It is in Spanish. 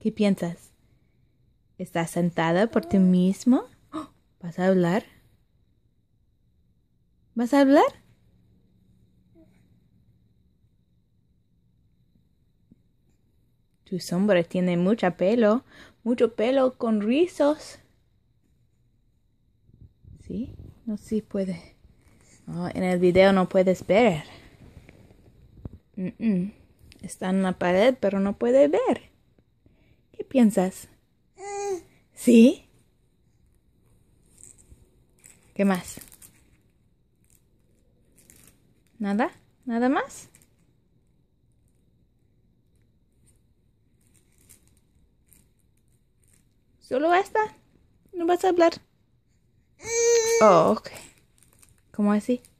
¿Qué piensas? ¿Estás sentada por ti mismo? ¿Vas a hablar? ¿Vas a hablar? Tu sombra tiene mucho pelo, mucho pelo con rizos. ¿Sí? No sí puede. en el video no puedes ver. Está en la pared, pero no puede ver piensas? Eh. ¿Sí? ¿Qué más? ¿Nada? ¿Nada más? ¿Solo esta? ¿No vas a hablar? Eh. Oh, ok. ¿Cómo así?